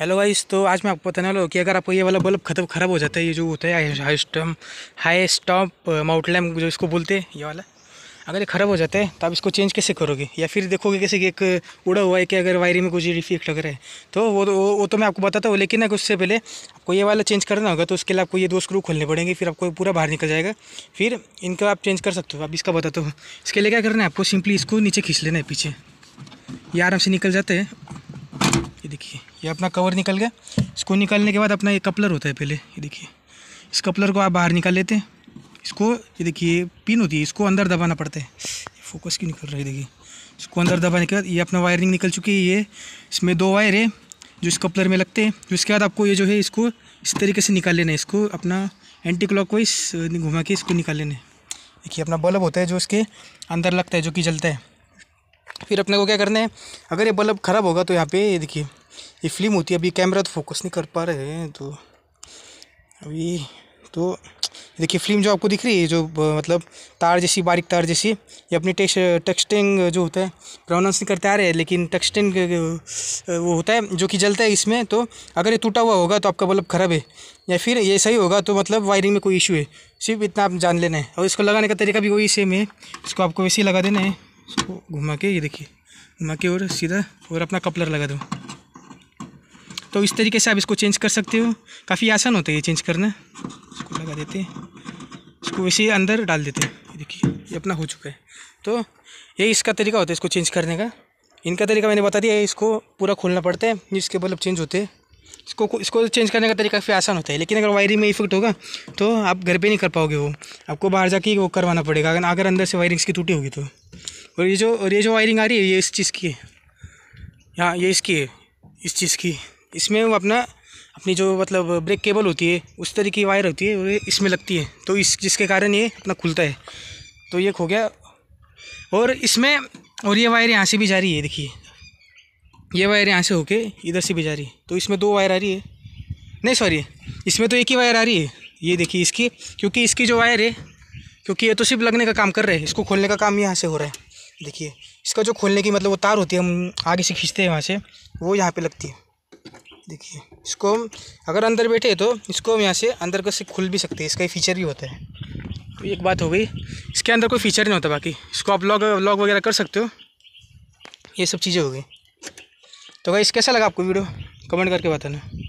hello guys तो आज मैं आपको बताने वाला हूँ कि अगर आपको ये वाला बल्ब खत्म ख़राब हो जाता है ये जो होता है हाई स्टम हाई स्टॉप माउट लैम्प जो इसको बोलते हैं ये वाला अगर ये ख़राब हो जाता है तो आप इसको चेंज कैसे करोगे या फिर देखोगे कैसे कि एक uh, उड़ा हुआ है कि अगर वायरी में कुछ डिफेक्ट लग रहा है तो वो तो वो तो मैं आपको बताता हूँ लेकिन अगर उससे पहले आपको ये वाला चेंज करना होगा तो उसके लिए आपको ये दो स्क्रू खोलने पड़ेंगे फिर आपको पूरा बाहर निकल जाएगा फिर इनका आप चेंज कर सकते हो आप इसका बताते हो इसके लिए क्या करना है आपको सिंपली इसको नीचे खींच लेना है पीछे ये आराम से निकल जाते हैं ये देखिए ये अपना कवर निकल गया इसको निकालने के बाद अपना ये कपलर होता है पहले ये देखिए इस कपलर को आप बाहर निकाल लेते हैं इसको ये देखिए पिन होती है इसको अंदर दबाना पड़ता है फोकस क्यों निकल रहा है देखिए इसको अंदर दबाने के बाद ये अपना वायरिंग निकल चुकी है ये इसमें दो वायर है जो इस कपलर में लगते हैं उसके बाद आपको ये जो है इसको इस तरीके से निकाल लेना है इसको अपना एंटी क्लॉक घुमा के इसको निकाल लेना है देखिए अपना बल्ब होता है जो इसके अंदर लगता है जो कि जलता है फिर अपने को क्या करना है अगर ये बल्ब ख़राब होगा तो यहाँ पे देखिए ये फिल्म होती है अभी कैमरा तो फोकस नहीं कर पा रहे हैं तो अभी तो देखिए फिल्म जो आपको दिख रही है जो मतलब तार जैसी बारीक तार जैसी ये अपनी टेक्स टेक्सटिंग जो होता है प्रोनाउंस नहीं करते आ रहे हैं लेकिन टेक्सटिंग वो होता है जो कि जलता है इसमें तो अगर ये टूटा हुआ होगा तो आपका बल्ब ख़राब है या फिर ये सही होगा तो मतलब वायरिंग में कोई इशू है सिर्फ इतना आप जान लेना है और इसको लगाने का तरीका भी वही सेम है इसको आपको वैसे ही लगा देना है इसको घुमा के ये देखिए घुमा के और सीधा और अपना कपलर लगा दूँ तो इस तरीके से आप इसको चेंज कर सकते हो काफ़ी आसान होता है ये चेंज करना इसको लगा देते हैं इसको वैसे अंदर डाल देते हैं देखिए ये अपना हो चुका है तो ये इसका तरीका होता है इसको चेंज करने का इनका तरीका मैंने बता दिया है इसको पूरा खोलना पड़ता है जिसके बल्ब चेंज होते हैं इसको इसको चेंज करने का तरीका काफ़ी आसान होता है लेकिन अगर वायरिंग में इफेक्ट होगा तो आप घर पे नहीं कर पाओगे वो आपको बाहर जाके वो करवाना पड़ेगा अगर अगर अंदर से वायरिंग इसकी टूटी होगी तो और ये जो और ये जो वायरिंग आ रही है ये इस चीज़ की है यहाँ ये इसकी है इस चीज़ की इसमें वो अपना अपनी जो मतलब ब्रेक केबल होती है उस तरीके की वायर होती है वो इसमें लगती है तो इस जिसके कारण ये अपना खुलता है तो ये खो गया और इसमें और ये वायर यहाँ से भी जा रही है देखिए ये वायर यहाँ से होके इधर से भी जा रही है तो इसमें दो वायर आ रही है नहीं सॉरी इसमें तो एक ही वायर आ रही है ये देखिए इसकी क्योंकि इसकी जो वायर है क्योंकि ये तो सिर्फ लगने का काम कर रहे हैं इसको खोलने का काम यहाँ से हो रहा है देखिए इसका जो खोलने की मतलब वो तार होती है हम आगे से खींचते हैं वहाँ से वो यहाँ पे लगती है देखिए इसको हम अगर अंदर बैठे तो इसको हम यहाँ से अंदर को से खुल भी सकते हैं इसका ही फीचर भी होता है तो एक बात हो गई इसके अंदर कोई फीचर नहीं होता बाकी इसको आप लॉग लॉग वगैरह कर सकते हो ये सब चीज़ें हो गई तो भाई कैसा लगा आपको वीडियो कमेंट करके बताना